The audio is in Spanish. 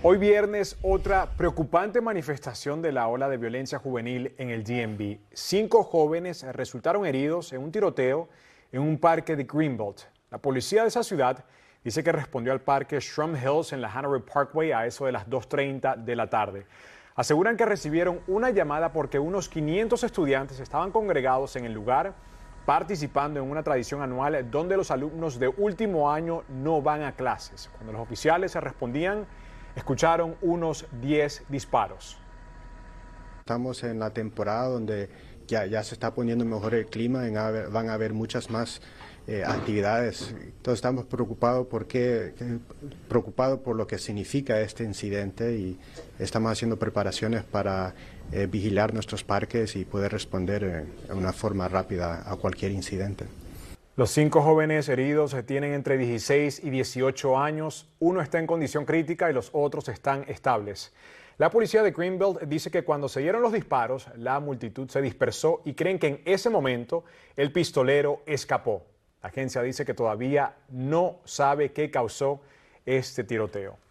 Hoy viernes, otra preocupante manifestación de la ola de violencia juvenil en el DMV. Cinco jóvenes resultaron heridos en un tiroteo en un parque de Greenbelt. La policía de esa ciudad dice que respondió al parque Shrum Hills en la Hanover Parkway a eso de las 2.30 de la tarde. Aseguran que recibieron una llamada porque unos 500 estudiantes estaban congregados en el lugar participando en una tradición anual donde los alumnos de último año no van a clases. Cuando los oficiales se respondían, escucharon unos 10 disparos. Estamos en la temporada donde ya, se está poniendo mejor el clima, en van a haber muchas más eh, actividades. Entonces estamos preocupados porque, preocupado por lo que significa este incidente y estamos haciendo preparaciones para eh, vigilar nuestros parques y poder responder eh, de una forma rápida a cualquier incidente. Los cinco jóvenes heridos tienen entre 16 y 18 años, uno está en condición crítica y los otros están estables. La policía de Greenbelt dice que cuando se dieron los disparos, la multitud se dispersó y creen que en ese momento el pistolero escapó. La agencia dice que todavía no sabe qué causó este tiroteo.